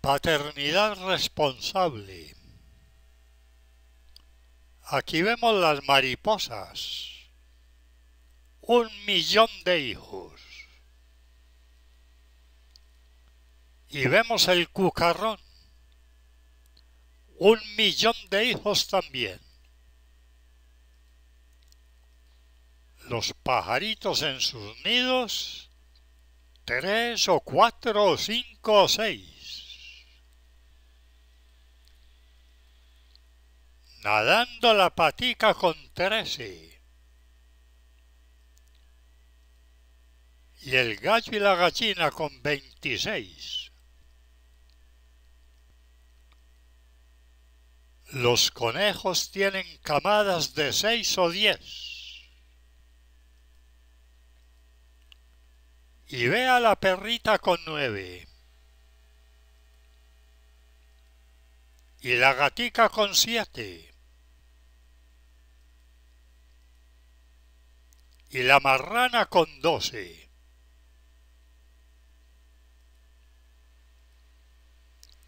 Paternidad responsable. Aquí vemos las mariposas. Un millón de hijos. Y vemos el cucarrón. Un millón de hijos también. Los pajaritos en sus nidos. Tres o cuatro o cinco o seis nadando la patica con trece. Y el gallo y la gallina con veintiséis. Los conejos tienen camadas de seis o diez. Y vea la perrita con nueve. Y la gatica con siete y la marrana con doce.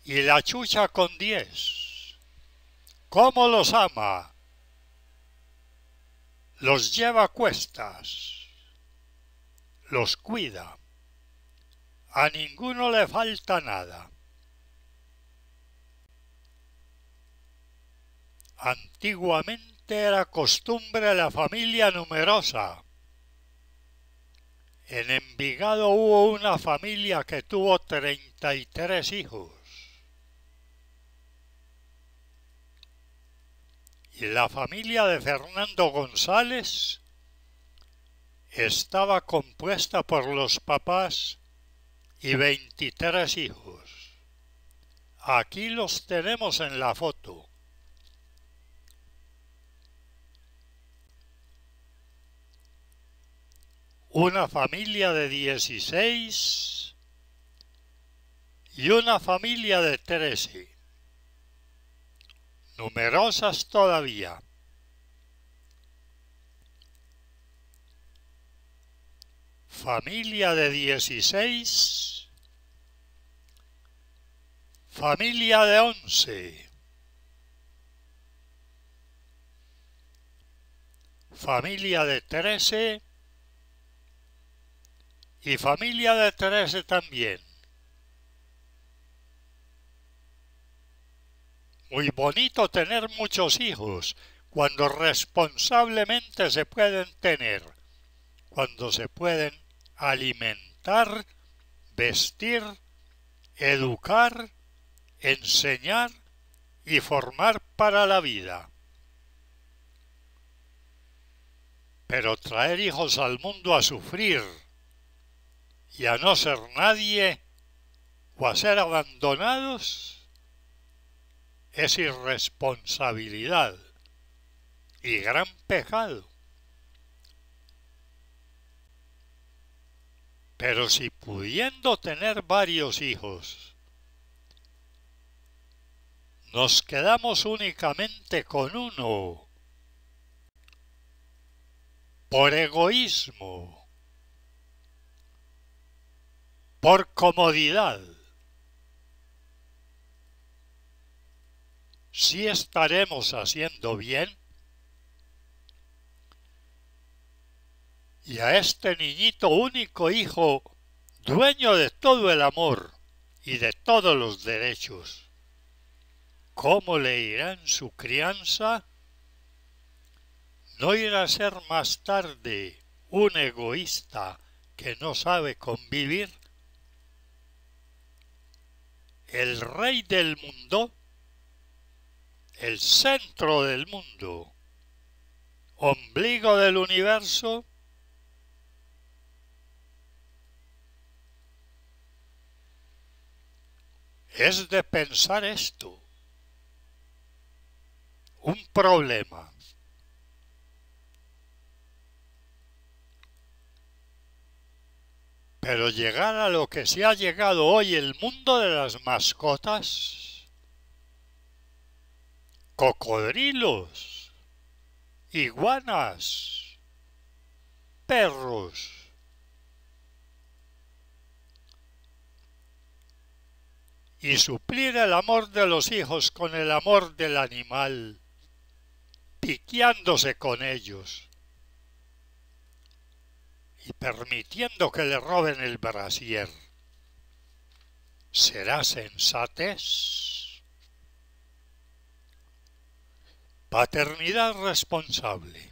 Y la chucha con diez. ¿Cómo los ama? Los lleva a cuestas. Los cuida. A ninguno le falta nada. Antiguamente era costumbre la familia numerosa. En Envigado hubo una familia que tuvo 33 hijos. Y la familia de Fernando González estaba compuesta por los papás y 23 hijos. Aquí los tenemos en la foto. una familia de 16 y una familia de 13, numerosas todavía. Familia de 16, familia de 11, familia de 13, y familia de tres también. Muy bonito tener muchos hijos cuando responsablemente se pueden tener, cuando se pueden alimentar, vestir, educar, enseñar y formar para la vida. Pero traer hijos al mundo a sufrir, y a no ser nadie o a ser abandonados es irresponsabilidad y gran pecado. Pero si pudiendo tener varios hijos, nos quedamos únicamente con uno, por egoísmo, por comodidad. Si estaremos haciendo bien, y a este niñito único hijo, dueño de todo el amor y de todos los derechos, ¿cómo le irá en su crianza? No irá a ser más tarde un egoísta que no sabe convivir el rey del mundo, el centro del mundo, ombligo del universo, es de pensar esto, un problema Pero llegar a lo que se ha llegado hoy el mundo de las mascotas, cocodrilos, iguanas, perros, y suplir el amor de los hijos con el amor del animal, piqueándose con ellos y permitiendo que le roben el brasier. ¿Será sensatez? Paternidad responsable.